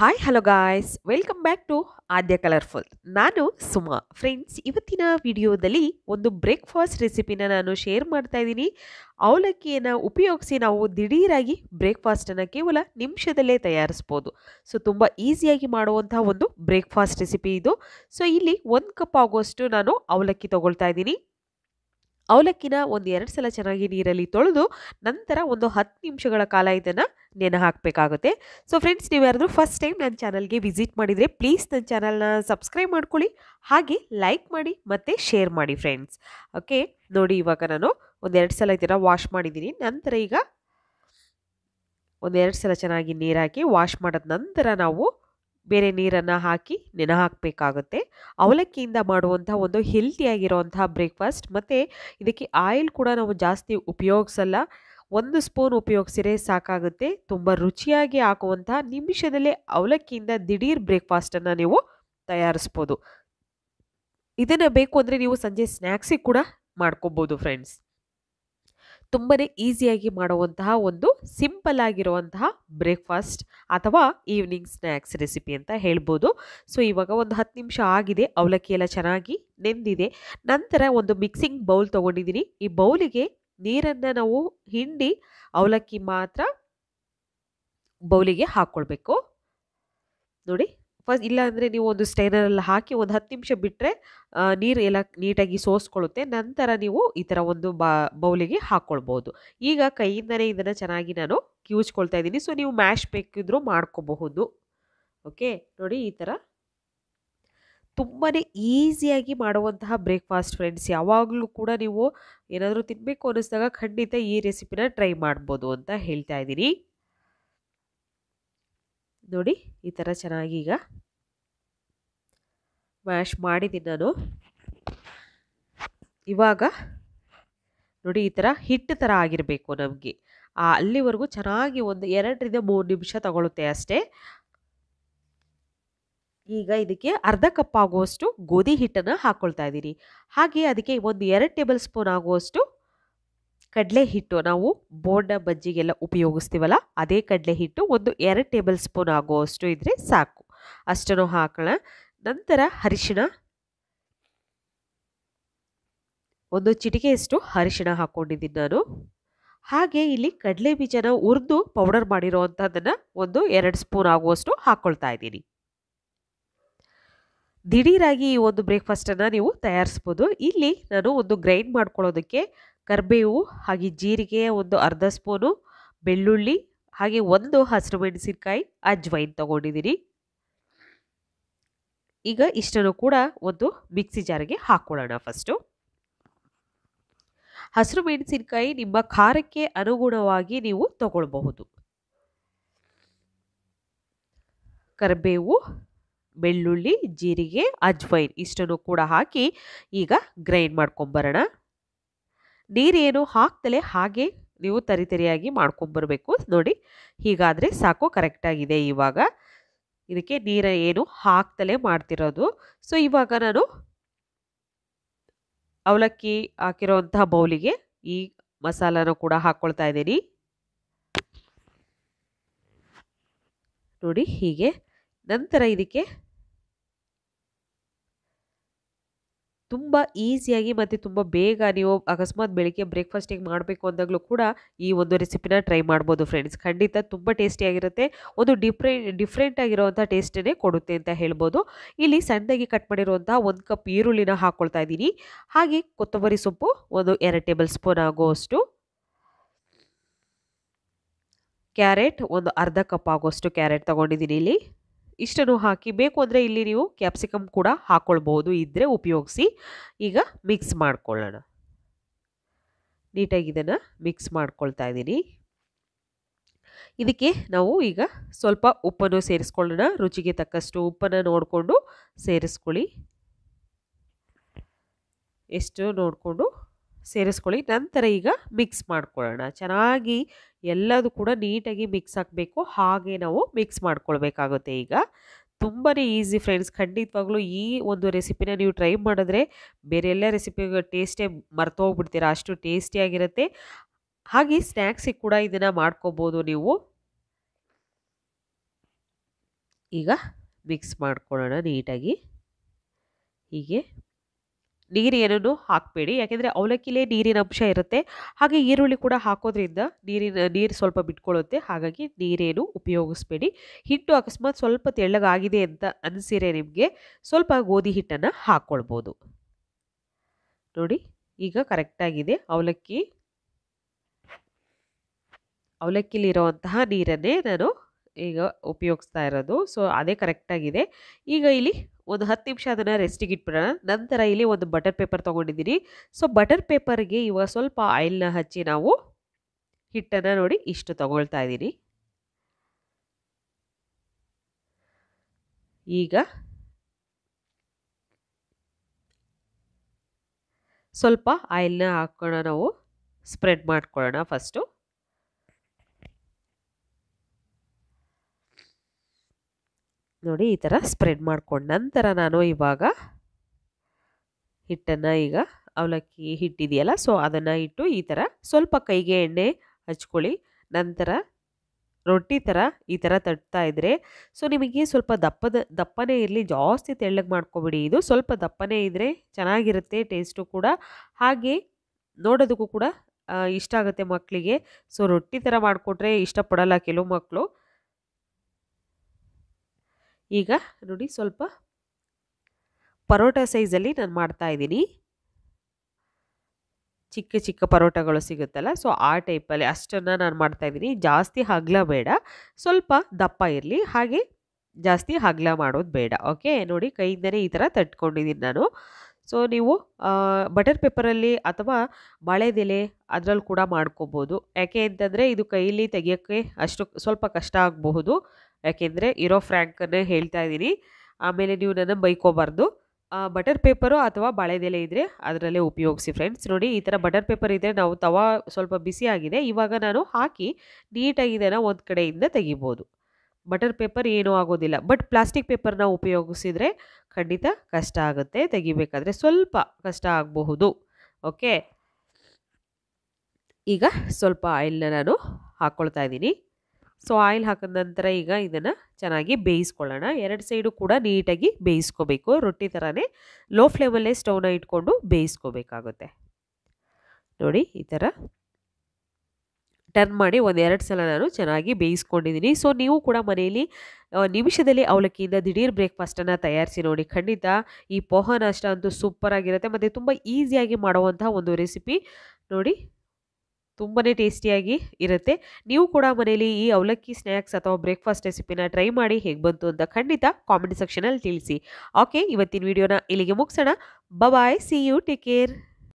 hi hello guys welcome back to Aadya colourful ನಾನು Suma friends ಇವತ್ತಿನ ವಿಡಿಯೋದಲ್ಲಿ ಒಂದು ಬ್ರೇಕ್ಫಾಸ್ಟ್ ರೆಸಿಪಿನ ನಾನು ಶೇರ್ ಮಾಡ್ತಾ ಇದ್ದೀನಿ ಅವಲಕ್ಕಿಯನ್ನು ಉಪಯೋಗಿಸಿ ನಾವು ದಿಢೀರಾಗಿ ಬ್ರೇಕ್ಫಾಸ್ಟನ್ನು ಕೇವಲ ನಿಮಿಷದಲ್ಲೇ ತಯಾರಿಸ್ಬೋದು ಸೊ ತುಂಬ ಈಸಿಯಾಗಿ ಮಾಡುವಂಥ ಒಂದು ಬ್ರೇಕ್ಫಾಸ್ಟ್ ರೆಸಿಪಿ ಇದು ಸೊ ಇಲ್ಲಿ ಒಂದು ಕಪ್ ಆಗುವಷ್ಟು ನಾನು ಅವಲಕ್ಕಿ ತೊಗೊಳ್ತಾ ಇದ್ದೀನಿ ಅವಲಕ್ಕಿನ ಒಂದು ಎರಡು ಸಲ ಚೆನ್ನಾಗಿ ನೀರಲ್ಲಿ ತೊಳೆದು ನಂತರ ಒಂದು ಹತ್ತು ನಿಮಿಷಗಳ ಕಾಲ ಇದನ್ನು ನೆನೆ ಹಾಕಬೇಕಾಗುತ್ತೆ ಸೊ ಫ್ರೆಂಡ್ಸ್ ನೀವು ಯಾರಾದರೂ ಫಸ್ಟ್ ಟೈಮ್ ನನ್ನ ಚಾನಲ್ಗೆ ವಿಸಿಟ್ ಮಾಡಿದರೆ ಪ್ಲೀಸ್ ನನ್ನ ಚಾನಲ್ನ ಸಬ್ಸ್ಕ್ರೈಬ್ ಮಾಡ್ಕೊಳ್ಳಿ ಹಾಗೆ ಲೈಕ್ ಮಾಡಿ ಮತ್ತು ಶೇರ್ ಮಾಡಿ ಫ್ರೆಂಡ್ಸ್ ಓಕೆ ನೋಡಿ ಇವಾಗ ನಾನು ಒಂದೆರಡು ಸಲ ಇದನ್ನು ವಾಶ್ ಮಾಡಿದ್ದೀನಿ ನಂತರ ಈಗ ಒಂದೆರಡು ಸಲ ಚೆನ್ನಾಗಿ ನೀರಾಕಿ ವಾಶ್ ಮಾಡಿದ ನಂತರ ನಾವು ಬೇರೆ ನೀರನ್ನು ಹಾಕಿ ನೆನೆ ಹಾಕಬೇಕಾಗುತ್ತೆ ಅವಲಕ್ಕಿಯಿಂದ ಮಾಡುವಂಥ ಒಂದು ಹೆಲ್ತಿಯಾಗಿರುವಂತಹ ಬ್ರೇಕ್ಫಾಸ್ಟ್ ಮತ್ತು ಇದಕ್ಕೆ ಆಯಿಲ್ ಕೂಡ ನಾವು ಜಾಸ್ತಿ ಉಪಯೋಗಿಸಲ್ಲ ಒಂದು ಸ್ಪೂನ್ ಉಪಯೋಗಿಸಿದ್ರೆ ಸಾಕಾಗುತ್ತೆ ತುಂಬ ರುಚಿಯಾಗಿ ಹಾಕುವಂತಹ ನಿಮಿಷದಲ್ಲೇ ಅವಲಕ್ಕಿಯಿಂದ ದಿಢೀರ್ ಬ್ರೇಕ್ಫಾಸ್ಟನ್ನು ನೀವು ತಯಾರಿಸ್ಬೋದು ಇದನ್ನು ಬೇಕು ಅಂದರೆ ನೀವು ಸಂಜೆ ಸ್ನ್ಯಾಕ್ಸಿಗೆ ಕೂಡ ಮಾಡ್ಕೋಬೋದು ಫ್ರೆಂಡ್ಸ್ ತುಂಬನೇ ಈಸಿಯಾಗಿ ಮಾಡುವಂತಹ ಒಂದು ಸಿಂಪಲ್ ಆಗಿರುವಂತಹ ಬ್ರೇಕ್ಫಾಸ್ಟ್ ಅಥವಾ ಈವ್ನಿಂಗ್ ಸ್ನ್ಯಾಕ್ಸ್ ರೆಸಿಪಿ ಅಂತ ಹೇಳ್ಬೋದು ಸೊ ಇವಾಗ ಒಂದು ಹತ್ತು ನಿಮಿಷ ಆಗಿದೆ ಅವಲಕ್ಕಿ ಎಲ್ಲ ಚೆನ್ನಾಗಿ ನೆಂದಿದೆ ನಂತರ ಒಂದು ಮಿಕ್ಸಿಂಗ್ ಬೌಲ್ ತೊಗೊಂಡಿದ್ದೀನಿ ಈ ಬೌಲಿಗೆ ನೀರನ್ನು ನಾವು ಹಿಂಡಿ ಅವಲಕ್ಕಿ ಮಾತ್ರ ಬೌಲಿಗೆ ಹಾಕ್ಕೊಳ್ಬೇಕು ನೋಡಿ ಫಸ್ಟ್ ಇಲ್ಲ ನೀವು ಒಂದು ಸ್ಟೈನರಲ್ಲಿ ಹಾಕಿ ಒಂದು ಹತ್ತು ನಿಮಿಷ ಬಿಟ್ಟರೆ ನೀರು ಎಲ್ಲ ನೀಟಾಗಿ ಸೋಸ್ಕೊಳ್ಳುತ್ತೆ ನಂತರ ನೀವು ಈ ಥರ ಒಂದು ಬಾ ಬೌಲಿಗೆ ಹಾಕ್ಕೊಳ್ಬೋದು ಈಗ ಕೈಯಿಂದನೇ ಇದನ್ನು ಚೆನ್ನಾಗಿ ನಾನು ಕಿವುಚ್ಕೊಳ್ತಾ ಇದ್ದೀನಿ ಸೊ ನೀವು ಮ್ಯಾಶ್ ಬೇಕಿದ್ರೂ ಮಾಡ್ಕೋಬಹುದು ಓಕೆ ನೋಡಿ ಈ ಥರ ತುಂಬಾ ಈಸಿಯಾಗಿ ಮಾಡುವಂತಹ ಬ್ರೇಕ್ಫಾಸ್ಟ್ ಫ್ರೆಂಡ್ಸ್ ಯಾವಾಗಲೂ ಕೂಡ ನೀವು ಏನಾದರೂ ತಿನ್ನಬೇಕು ಅನ್ನಿಸಿದಾಗ ಖಂಡಿತ ಈ ರೆಸಿಪಿನ ಟ್ರೈ ಮಾಡ್ಬೋದು ಅಂತ ಹೇಳ್ತಾ ಇದ್ದೀನಿ ನೋಡಿ ಈ ಥರ ಚೆನ್ನಾಗಿ ಈಗ ಮ್ಯಾಶ್ ಮಾಡಿದ್ದೀನಿ ನಾನು ಇವಾಗ ನೋಡಿ ಈ ಥರ ಹಿಟ್ಟು ಥರ ಆಗಿರಬೇಕು ನಮಗೆ ಅಲ್ಲಿವರೆಗೂ ಚೆನ್ನಾಗಿ ಒಂದು ಎರಡರಿಂದ ಮೂರು ನಿಮಿಷ ತಗೊಳುತ್ತೆ ಅಷ್ಟೇ ಈಗ ಇದಕ್ಕೆ ಅರ್ಧ ಕಪ್ ಆಗುವಷ್ಟು ಗೋಧಿ ಹಿಟ್ಟನ್ನು ಹಾಕ್ಕೊಳ್ತಾ ಇದ್ದೀನಿ ಹಾಗೆ ಅದಕ್ಕೆ ಒಂದು ಎರಡು ಟೇಬಲ್ ಸ್ಪೂನ್ ಆಗುವಷ್ಟು ಕಡಲೆ ಹಿಟ್ಟು ನಾವು ಬೋಂಡ ಬಜ್ಜಿಗೆಲ್ಲ ಉಪಯೋಗಿಸ್ತೀವಲ್ಲ ಅದೇ ಕಡಲೆ ಹಿಟ್ಟು ಒಂದು ಎರಡು ಟೇಬಲ್ ಸ್ಪೂನ್ ಆಗುವಷ್ಟು ಇದ್ದರೆ ಸಾಕು ಅಷ್ಟನ್ನು ಹಾಕೋಣ ನಂತರ ಅರಿಶಿಣ ಒಂದು ಚಿಟಿಕೆಯಷ್ಟು ಅರಿಶಿಣ ಹಾಕ್ಕೊಂಡಿದ್ದೀನಿ ನಾನು ಹಾಗೆ ಇಲ್ಲಿ ಕಡಲೆ ಬೀಜನ ಉರ್ದು ಪೌಡರ್ ಮಾಡಿರೋ ಅಂಥದ್ದನ್ನು ಒಂದು ಎರಡು ಸ್ಪೂನ್ ಆಗುವಷ್ಟು ಹಾಕ್ಕೊಳ್ತಾ ಇದ್ದೀನಿ ದಿಢೀರಾಗಿ ಈ ಒಂದು ಬ್ರೇಕ್ಫಾಸ್ಟನ್ನು ನೀವು ತಯಾರಿಸ್ಬೋದು ಇಲ್ಲಿ ನಾನು ಒಂದು ಗ್ರೈಂಡ್ ಮಾಡ್ಕೊಳ್ಳೋದಕ್ಕೆ ಕರಿಬೇವು ಹಾಗೆ ಜೀರಿಗೆ ಒಂದು ಅರ್ಧ ಸ್ಪೂನು ಬೆಳ್ಳುಳ್ಳಿ ಹಾಗೆ ಒಂದು ಹಸಿರು ಮೆಣಸಿನಕಾಯಿ ಅಜ್ವೈನ್ ತೊಗೊಂಡಿದ್ದೀನಿ ಈಗ ಇಷ್ಟನ್ನು ಕೂಡ ಒಂದು ಮಿಕ್ಸಿ ಜಾರಿಗೆ ಹಾಕ್ಕೊಳ್ಳೋಣ ಫಸ್ಟು ಹಸಿರು ಮೆಣಸಿನಕಾಯಿ ನಿಮ್ಮ ಖಾರಕ್ಕೆ ಅನುಗುಣವಾಗಿ ನೀವು ತಗೊಳ್ಬಹುದು ಕರಿಬೇವು ಬೆಳ್ಳುಳ್ಳಿ ಜೀರಿಗೆ ಅಜ್ವೈನ್ ಇಷ್ಟನ್ನು ಕೂಡ ಹಾಕಿ ಈಗ ಗ್ರೈಂಡ್ ಮಾಡ್ಕೊಂಬರೋಣ ನೀರೇನು ಹಾಕ್ತಲೇ ಹಾಗೆ ನೀವು ತರಿತರಿಯಾಗಿ ಮಾಡ್ಕೊಂಬರಬೇಕು ನೋಡಿ ಹೀಗಾದರೆ ಸಾಕು ಕರೆಕ್ಟಾಗಿದೆ ಇವಾಗ ಇದಕ್ಕೆ ನೀರ ಏನು ಹಾಕ್ತಲೇ ಮಾಡ್ತಿರೋದು ಸೊ ಇವಾಗ ನಾನು ಅವಲಕ್ಕಿ ಹಾಕಿರೋವಂಥ ಬೌಲಿಗೆ ಈ ಮಸಾಲನ ಕೂಡ ಹಾಕ್ಕೊಳ್ತಾ ಇದ್ದೀನಿ ನೋಡಿ ಹೀಗೆ ನಂತರ ಇದಕ್ಕೆ ತುಂಬ ಈಸಿಯಾಗಿ ಮತ್ತು ತುಂಬ ಬೇಗ ನೀವು ಅಕಸ್ಮಾತ್ ಬೆಳಿಗ್ಗೆ ಬ್ರೇಕ್ಫಾಸ್ಟಿಗೆ ಮಾಡಬೇಕು ಅಂದಾಗಲೂ ಕೂಡ ಈ ಒಂದು ರೆಸಿಪಿನ ಟ್ರೈ ಮಾಡ್ಬೋದು ಫ್ರೆಂಡ್ಸ್ ಖಂಡಿತ ತುಂಬ ಟೇಸ್ಟಿಯಾಗಿರುತ್ತೆ ಒಂದು ಡಿಫ್ರೆ ಡಿಫ್ರೆಂಟ್ ಆಗಿರುವಂಥ ಟೇಸ್ಟನ್ನೇ ಕೊಡುತ್ತೆ ಅಂತ ಹೇಳ್ಬೋದು ಇಲ್ಲಿ ಸಣ್ಣದಾಗಿ ಕಟ್ ಮಾಡಿರುವಂಥ ಒಂದು ಕಪ್ ಈರುಳ್ಳಿನ ಹಾಕ್ಕೊಳ್ತಾ ಇದ್ದೀನಿ ಹಾಗೆ ಕೊತ್ತಂಬರಿ ಸೊಪ್ಪು ಒಂದು ಎರಡು ಟೇಬಲ್ ಸ್ಪೂನ್ ಆಗುವಷ್ಟು ಕ್ಯಾರೆಟ್ ಒಂದು ಅರ್ಧ ಕಪ್ ಆಗುವಷ್ಟು ಕ್ಯಾರೆಟ್ ತೊಗೊಂಡಿದ್ದೀನಿ ಇಲ್ಲಿ ಇಷ್ಟನ್ನು ಹಾಕಿ ಬೇಕು ಅಂದರೆ ಇಲ್ಲಿ ನೀವು ಕ್ಯಾಪ್ಸಿಕಮ್ ಕೂಡ ಹಾಕ್ಕೊಳ್ಬೋದು ಇದ್ದರೆ ಉಪಯೋಗಿಸಿ ಈಗ ಮಿಕ್ಸ್ ಮಾಡ್ಕೊಳ್ಳೋಣ ನೀಟಾಗಿ ಇದನ್ನು ಮಿಕ್ಸ್ ಮಾಡ್ಕೊಳ್ತಾ ಇದ್ದೀನಿ ಇದಕ್ಕೆ ನಾವು ಈಗ ಸ್ವಲ್ಪ ಉಪ್ಪನ್ನು ಸೇರಿಸ್ಕೊಳ್ಳೋಣ ರುಚಿಗೆ ತಕ್ಕಷ್ಟು ಉಪ್ಪನ್ನು ನೋಡಿಕೊಂಡು ಸೇರಿಸ್ಕೊಳ್ಳಿ ಎಷ್ಟು ನೋಡಿಕೊಂಡು ಸೇರಿಸ್ಕೊಳ್ಳಿ ನಂತರ ಈಗ ಮಿಕ್ಸ್ ಮಾಡ್ಕೊಳ್ಳೋಣ ಚೆನ್ನಾಗಿ ಎಲ್ಲದು ಕೂಡ ನೀಟಾಗಿ ಮಿಕ್ಸ್ ಹಾಕಬೇಕು ಹಾಗೆ ನಾವು ಮಿಕ್ಸ್ ಮಾಡ್ಕೊಳ್ಬೇಕಾಗುತ್ತೆ ಈಗ ತುಂಬಾ ಈಸಿ ಫ್ರೆಂಡ್ಸ್ ಖಂಡಿತವಾಗ್ಲೂ ಈ ಒಂದು ರೆಸಿಪಿನ ನೀವು ಟ್ರೈ ಮಾಡಿದ್ರೆ ಬೇರೆ ಎಲ್ಲ ರೆಸಿಪಿ ಟೇಸ್ಟೇ ಮರ್ತೋಗ್ಬಿಡ್ತೀರಾ ಅಷ್ಟು ಟೇಸ್ಟಿಯಾಗಿರುತ್ತೆ ಹಾಗೆ ಸ್ನ್ಯಾಕ್ಸಿಗೆ ಕೂಡ ಇದನ್ನು ಮಾಡ್ಕೋಬೋದು ನೀವು ಈಗ ಮಿಕ್ಸ್ ಮಾಡ್ಕೊಳ್ಳೋಣ ನೀಟಾಗಿ ಹೀಗೆ ನೀರೇನೂ ಹಾಕಬೇಡಿ ಯಾಕೆಂದರೆ ಅವಲಕ್ಕಿಲೇ ನೀರಿನ ಅಂಶ ಇರುತ್ತೆ ಹಾಗೆ ಈರುಳ್ಳಿ ಕೂಡ ಹಾಕೋದ್ರಿಂದ ನೀರಿನ ನೀರು ಸ್ವಲ್ಪ ಬಿಟ್ಕೊಳ್ಳುತ್ತೆ ಹಾಗಾಗಿ ನೀರೇನು ಉಪಯೋಗಿಸ್ಬೇಡಿ ಹಿಟ್ಟು ಅಕಸ್ಮಾತ್ ಸ್ವಲ್ಪ ತೆಳ್ಳಗಾಗಿದೆ ಅಂತ ಅನಿಸಿರೆ ನಿಮಗೆ ಸ್ವಲ್ಪ ಗೋಧಿ ಹಿಟ್ಟನ್ನು ಹಾಕ್ಕೊಳ್ಬೋದು ನೋಡಿ ಈಗ ಕರೆಕ್ಟಾಗಿದೆ ಅವಲಕ್ಕಿ ಅವಲಕ್ಕಿಲಿರುವಂತಹ ನೀರನ್ನೇ ನಾನು ಈಗ ಉಪಯೋಗಿಸ್ತಾ ಇರೋದು ಸೊ ಅದೇ ಕರೆಕ್ಟಾಗಿದೆ ಈಗ ಇಲ್ಲಿ ಒಂದು ಹತ್ತು ನಿಮಿಷ ಅದನ್ನು ರೆಸ್ಟಿಗೆ ಇಟ್ಬಿಡೋಣ ನಂತರ ಇಲ್ಲಿ ಒಂದು ಬಟರ್ ಪೇಪರ್ ತೊಗೊಂಡಿದ್ದೀನಿ ಸೊ ಬಟರ್ ಪೇಪರ್ಗೆ ಇವಾಗ ಸ್ವಲ್ಪ ಆಯಿಲ್ನ ಹಚ್ಚಿ ನಾವು ಹಿಟ್ಟನ್ನು ನೋಡಿ ಇಷ್ಟು ತೊಗೊಳ್ತಾ ಇದ್ದೀನಿ ಈಗ ಸ್ವಲ್ಪ ಆಯಿಲ್ನ ಹಾಕ್ಕೊಳ್ಳೋಣ ನಾವು ಸ್ಪ್ರೆಡ್ ಮಾಡ್ಕೊಳ್ಳೋಣ ಫಸ್ಟು ನೋಡಿ ಈ ಥರ ಸ್ಪ್ರೆಡ್ ಮಾಡ್ಕೊಂಡು ನಂತರ ನಾನು ಇವಾಗ ಹಿಟ್ಟನ್ನು ಈಗ ಅವಲಕ್ಕಿ ಹಿಟ್ಟಿದೆಯಲ್ಲ ಸೊ ಅದನ್ನು ಇಟ್ಟು ಈ ಥರ ಸ್ವಲ್ಪ ಕೈಗೆ ಎಣ್ಣೆ ಹಚ್ಕೊಳ್ಳಿ ನಂತರ ರೊಟ್ಟಿ ಥರ ಈ ಥರ ತಟ್ತಾ ಇದ್ದರೆ ಸೊ ನಿಮಗೆ ಸ್ವಲ್ಪ ದಪ್ಪದ ದಪ್ಪನೇ ಇರಲಿ ಜಾಸ್ತಿ ತೆಳ್ಳಗೆ ಮಾಡ್ಕೊಬಿಡಿ ಇದು ಸ್ವಲ್ಪ ದಪ್ಪನೇ ಇದ್ದರೆ ಚೆನ್ನಾಗಿರುತ್ತೆ ಟೇಸ್ಟು ಕೂಡ ಹಾಗೆ ನೋಡೋದಕ್ಕೂ ಕೂಡ ಇಷ್ಟ ಆಗುತ್ತೆ ಮಕ್ಕಳಿಗೆ ಸೊ ರೊಟ್ಟಿ ಥರ ಮಾಡಿಕೊಟ್ರೆ ಇಷ್ಟಪಡೋಲ್ಲ ಕೆಲವು ಮಕ್ಕಳು ಈಗ ನೋಡಿ ಸ್ವಲ್ಪ ಪರೋಟ ಸೈಜಲ್ಲಿ ನಾನು ಮಾಡ್ತಾ ಇದ್ದೀನಿ ಚಿಕ್ಕ ಚಿಕ್ಕ ಪರೋಟಗಳು ಸಿಗುತ್ತಲ್ಲ ಸೊ ಆ ಟೈಪಲ್ಲಿ ಅಷ್ಟನ್ನು ನಾನು ಮಾಡ್ತಾ ಇದ್ದೀನಿ ಜಾಸ್ತಿ ಹಗ್ಲ ಬೇಡ ಸ್ವಲ್ಪ ದಪ್ಪ ಇರಲಿ ಹಾಗೆ ಜಾಸ್ತಿ ಹಗ್ಲ ಮಾಡೋದು ಬೇಡ ಓಕೆ ನೋಡಿ ಕೈಯಿಂದನೇ ಈ ಥರ ತಟ್ಕೊಂಡಿದ್ದೀನಿ ನಾನು ಸೊ ನೀವು ಬಟರ್ ಪೇಪರಲ್ಲಿ ಅಥವಾ ಬಾಳೆದೆಲೆ ಅದರಲ್ಲಿ ಕೂಡ ಮಾಡ್ಕೋಬೋದು ಯಾಕೆ ಅಂತಂದರೆ ಇದು ಕೈಯಲ್ಲಿ ತೆಗಿಯೋಕ್ಕೆ ಅಷ್ಟು ಸ್ವಲ್ಪ ಕಷ್ಟ ಆಗಬಹುದು ಯಾಕೆಂದರೆ ಇರೋ ಫ್ರ್ಯಾಂಕನ್ನೇ ಹೇಳ್ತಾ ಇದ್ದೀನಿ ಆಮೇಲೆ ನೀವು ನನ್ನ ಬೈಕೋಬಾರ್ದು ಬಟರ್ ಪೇಪರು ಅಥವಾ ಬಾಳೆದೆಲೆ ಇದ್ದರೆ ಅದರಲ್ಲೇ ಉಪಯೋಗಿಸಿ ಫ್ರೆಂಡ್ಸ್ ನೋಡಿ ಈ ಥರ ಬಟರ್ ಪೇಪರ್ ಇದ್ದರೆ ನಾವು ತವಾ ಸ್ವಲ್ಪ ಬಿಸಿ ಆಗಿದೆ ಇವಾಗ ನಾನು ಹಾಕಿ ನೀಟಾಗಿ ಇದನ್ನು ಒಂದು ಕಡೆಯಿಂದ ತೆಗಿಬೋದು ಬಟರ್ ಪೇಪರ್ ಏನೂ ಆಗೋದಿಲ್ಲ ಬಟ್ ಪ್ಲಾಸ್ಟಿಕ್ ಪೇಪರ್ನ ಉಪಯೋಗಿಸಿದರೆ ಖಂಡಿತ ಕಷ್ಟ ಆಗುತ್ತೆ ತೆಗಿಬೇಕಾದ್ರೆ ಸ್ವಲ್ಪ ಕಷ್ಟ ಆಗಬಹುದು ಓಕೆ ಈಗ ಸ್ವಲ್ಪ ಆಯಿಲ್ನ ನಾನು ಹಾಕ್ಕೊಳ್ತಾ ಇದ್ದೀನಿ ಸೊ ಆಯಿಲ್ ಹಾಕಿದ ನಂತರ ಈಗ ಇದನ್ನು ಚೆನ್ನಾಗಿ ಬೇಯಿಸ್ಕೊಳ್ಳೋಣ ಎರಡು ಸೈಡು ಕೂಡ ನೀಟಾಗಿ ಬೇಯಿಸ್ಕೋಬೇಕು ರೊಟ್ಟಿ ಥರನೇ ಲೋ ಫ್ಲೇಮಲ್ಲೇ ಸ್ಟವ್ನ ಇಟ್ಕೊಂಡು ಬೇಯಿಸ್ಕೋಬೇಕಾಗುತ್ತೆ ನೋಡಿ ಈ ಥರ ಟರ್ನ್ ಮಾಡಿ ಒಂದು ಎರಡು ಸಲ ನಾನು ಚೆನ್ನಾಗಿ ಬೇಯಿಸ್ಕೊಂಡಿದ್ದೀನಿ ಸೊ ನೀವು ಕೂಡ ಮನೆಯಲ್ಲಿ ನಿಮಿಷದಲ್ಲಿ ಅವಲಕ್ಕಿಯಿಂದ ದಿಢೀರ್ ಬ್ರೇಕ್ಫಾಸ್ಟನ್ನು ತಯಾರಿಸಿ ನೋಡಿ ಖಂಡಿತ ಈ ಪೋಹ ನಾಷ್ಟ ಅಂತೂ ಸೂಪರಾಗಿರುತ್ತೆ ಮತ್ತು ತುಂಬ ಈಸಿಯಾಗಿ ಮಾಡುವಂತಹ ಒಂದು ರೆಸಿಪಿ ನೋಡಿ ತುಂಬನೇ ಟೇಸ್ಟಿಯಾಗಿ ಇರುತ್ತೆ ನೀವು ಕೂಡ ಮನೆಯಲ್ಲಿ ಈ ಅವಲಕ್ಕಿ ಸ್ನ್ಯಾಕ್ಸ್ ಅಥವಾ ಬ್ರೇಕ್ಫಾಸ್ಟ್ ರೆಸಿಪಿನ ಟ್ರೈ ಮಾಡಿ ಹೇಗೆ ಬಂತು ಅಂತ ಖಂಡಿತ ಕಾಮೆಂಟ್ ಸೆಕ್ಷನಲ್ಲಿ ತಿಳಿಸಿ ಓಕೆ ಇವತ್ತಿನ ವಿಡಿಯೋನ ಇಲ್ಲಿಗೆ ಮುಗಿಸೋಣ bye see you take care